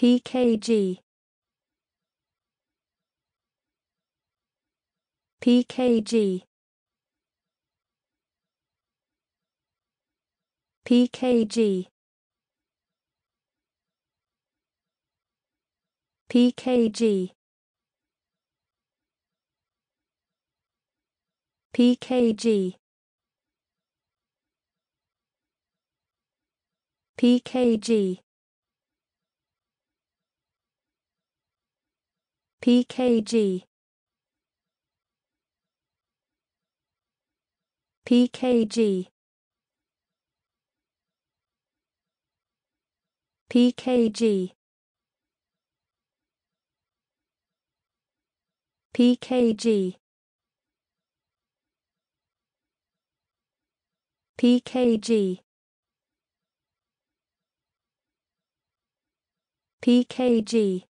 PKG PKG PKG PKG PKG PKG PKG PKG PKG PKG PKG PKG